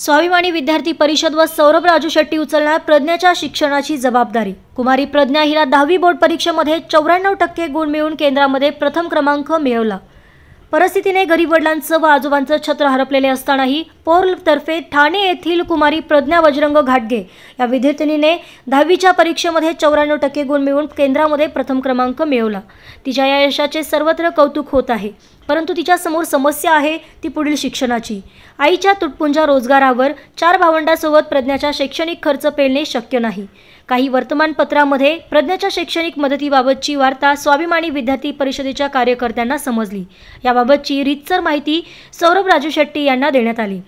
स्वाभिमानी विद्यार्थी परिषद व सौरभ राजू शेट्टी उचलणार प्रज्ञाच्या शिक्षणाची जबाबदारी कुमारी प्रज्ञा हिला दहावी बोर्ड परीक्षेमध्ये चौऱ्याण्णव टक्के गुण मिळवून केंद्रामध्ये प्रथम क्रमांक मिळवला परिस्थितीने गरीब वडिलांचं व आजोबांचं छत्र हरपलेले असतानाही तर्फे ठाणे येथील कुमारी प्रज्ञा वज्रंग घाटगे या विद्यार्थिनीने दहावीच्या परीक्षेमध्ये चौऱ्याण्णव टक्के गुण मिळवून केंद्रामध्ये प्रथम क्रमांक मिळवला तिच्या या यशाचे सर्वत्र कौतुक होत आहे परंतु तिच्यासमोर समस्या आहे ती पुढील शिक्षणाची आईच्या तुटपुंजा रोजगारावर चार भावंडासोबत प्रज्ञाचा शैक्षणिक खर्च पेलणे शक्य नाही काही वर्तमानपत्रामध्ये प्रज्ञाच्या शैक्षणिक मदतीबाबतची वार्ता स्वाभिमानी विद्यार्थी परिषदेच्या कार्यकर्त्यांना समजली या याबाबतची रीतसर माहिती सौरभ राजू शेट्टी यांना देण्यात आली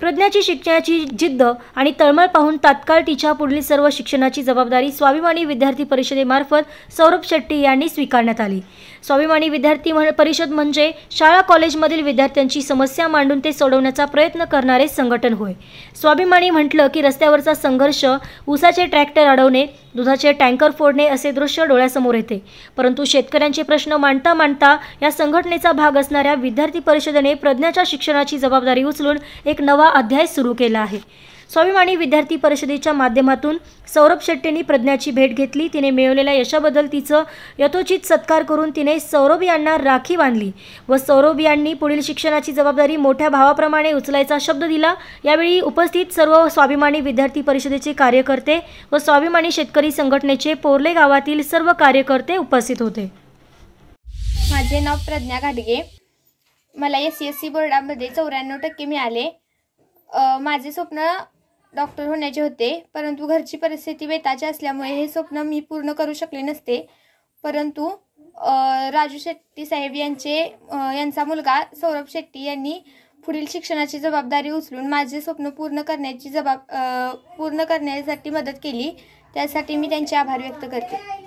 प्रज्ञाची शिक्षणाची जिद्द आणि तळमळ पाहून तात्काळ तिच्या पुढील सर्व शिक्षणाची जबाबदारी स्वाभिमानी विद्यार्थी परिषदेमार्फत सौरभ शेट्टी यांनी स्वीकारण्यात आली स्वाभिमानी विद्यार्थी परिषद म्हणजे शाळा कॉलेजमधील विद्यार्थ्यांची समस्या मांडून ते सोडवण्याचा प्रयत्न करणारे संघटन होय स्वाभिमानी म्हटलं की रस्त्यावरचा संघर्ष उसाचे ट्रॅक्टर अडवणे दुधाचे टँकर फोडणे असे दृश्य डोळ्यासमोर येते परंतु शेतकऱ्यांचे प्रश्न मांडता मांडता या संघटनेचा भाग असणाऱ्या विद्यार्थी परिषदेने प्रज्ञाच्या शिक्षणाची जबाबदारी उचलून एक नवा अध्याय सुरू केला आहे स्वाभिमानी विद्यार्थी परिषदेच्या माध्यमातून सौरभ शेट्टींनी प्रज्ञाची भेट घेतली तिने मिळवलेल्या यशाबद्दल तिचं यथोचित सत्कार करून तिने सौरभ यांना राखी बांधली व सौरभ यांनी पुढील शिक्षणाची जबाबदारी मोठ्या भावाप्रमाणे उचलायचा शब्द दिला यावेळी उपस्थित सर्व स्वाभिमानी विद्यार्थी परिषदेचे कार्यकर्ते व स्वाभिमानी शेतकरी संघटनेचे पोरले गावातील सर्व कार्यकर्ते उपस्थित होते माझे नाव प्रज्ञा घाटगे मला एस सी एस सी बोर्डामध्ये चौऱ्याण्णव टक्के मिळाले माझे स्वप्न डॉक्टर होण्याचे होते परंतु घरची परिस्थिती बेताची असल्यामुळे हे स्वप्न मी पूर्ण करू शकले नसते परंतु राजू शेट्टी साहेब यांचे यांचा मुलगा सौरभ शेट्टी यांनी पुढील शिक्षणाची जबाबदारी उचलून माझे स्वप्न पूर्ण करण्याची जबाब पूर्ण करण्यासाठी मदत केली त्यासाठी मी त्यांचे आभार व्यक्त करते